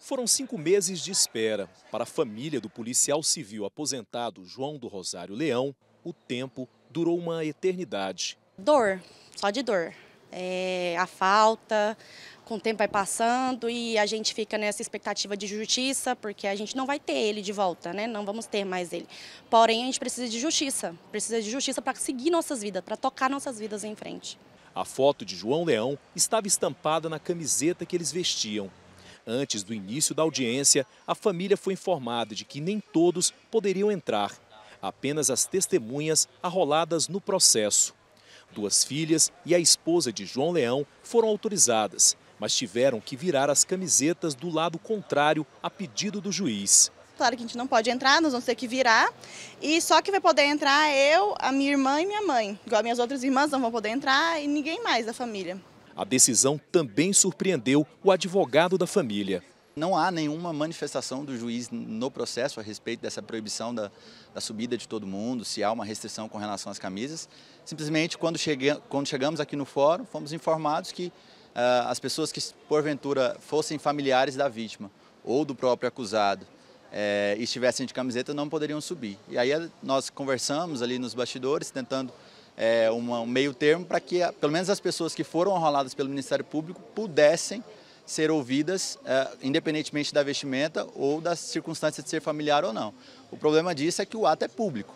Foram cinco meses de espera. Para a família do policial civil aposentado João do Rosário Leão, o tempo durou uma eternidade. Dor, só de dor. É, a falta, com o tempo vai passando e a gente fica nessa expectativa de justiça, porque a gente não vai ter ele de volta, né? Não vamos ter mais ele. Porém, a gente precisa de justiça, precisa de justiça para seguir nossas vidas, para tocar nossas vidas em frente. A foto de João Leão estava estampada na camiseta que eles vestiam Antes do início da audiência, a família foi informada de que nem todos poderiam entrar, apenas as testemunhas arroladas no processo. Duas filhas e a esposa de João Leão foram autorizadas, mas tiveram que virar as camisetas do lado contrário a pedido do juiz. Claro que a gente não pode entrar, nós vamos ter que virar. E só que vai poder entrar eu, a minha irmã e minha mãe. Igual minhas outras irmãs não vão poder entrar e ninguém mais da família. A decisão também surpreendeu o advogado da família. Não há nenhuma manifestação do juiz no processo a respeito dessa proibição da, da, subida de todo mundo, se há uma restrição com relação às camisas. Simplesmente, quando, chegue, quando chegamos aqui no fórum, fomos informados que ah, as pessoas que, porventura, fossem familiares da vítima ou do próprio acusado eh, e estivessem de camiseta não poderiam subir. E aí eh, nós conversamos ali nos bastidores, tentando é, um meio termo para que pelo menos as pessoas que foram arroladas pelo Ministério Público pudessem ser ouvidas, é, independentemente da vestimenta ou das circunstâncias de ser familiar ou não. O problema disso é que o ato é público.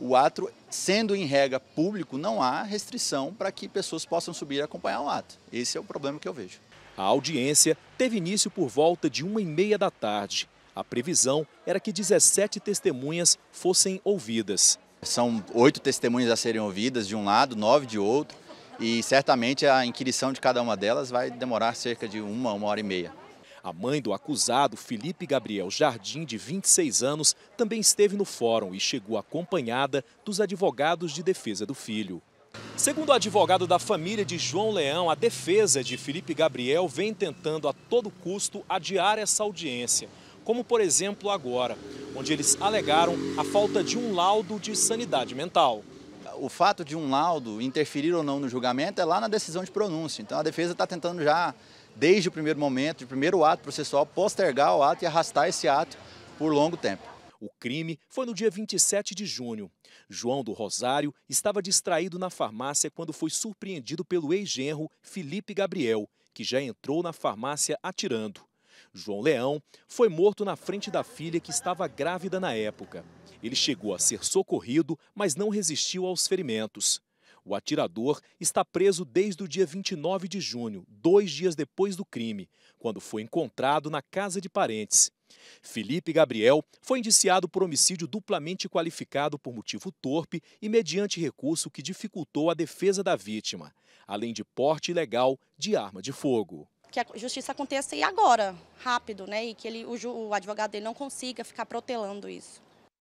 O ato, sendo em regra público, não há restrição para que pessoas possam subir e acompanhar o ato. Esse é o problema que eu vejo. A audiência teve início por volta de uma e meia da tarde. A previsão era que 17 testemunhas fossem ouvidas. São oito testemunhas a serem ouvidas de um lado, nove de outro, e certamente a inquirição de cada uma delas vai demorar cerca de uma, uma hora e meia. A mãe do acusado, Felipe Gabriel Jardim, de 26 anos, também esteve no fórum e chegou acompanhada dos advogados de defesa do filho. Segundo o advogado da família de João Leão, a defesa de Felipe Gabriel vem tentando a todo custo adiar essa audiência como por exemplo agora, onde eles alegaram a falta de um laudo de sanidade mental. O fato de um laudo interferir ou não no julgamento é lá na decisão de pronúncia. Então a defesa está tentando já, desde o primeiro momento, o primeiro ato processual, postergar o ato e arrastar esse ato por longo tempo. O crime foi no dia 27 de junho. João do Rosário estava distraído na farmácia quando foi surpreendido pelo ex-genro Felipe Gabriel, que já entrou na farmácia atirando. João Leão, foi morto na frente da filha que estava grávida na época. Ele chegou a ser socorrido, mas não resistiu aos ferimentos. O atirador está preso desde o dia 29 de junho, dois dias depois do crime, quando foi encontrado na casa de parentes. Felipe Gabriel foi indiciado por homicídio duplamente qualificado por motivo torpe e mediante recurso que dificultou a defesa da vítima, além de porte ilegal de arma de fogo que a justiça aconteça e agora, rápido, né? E que ele, o, o advogado dele não consiga ficar protelando isso.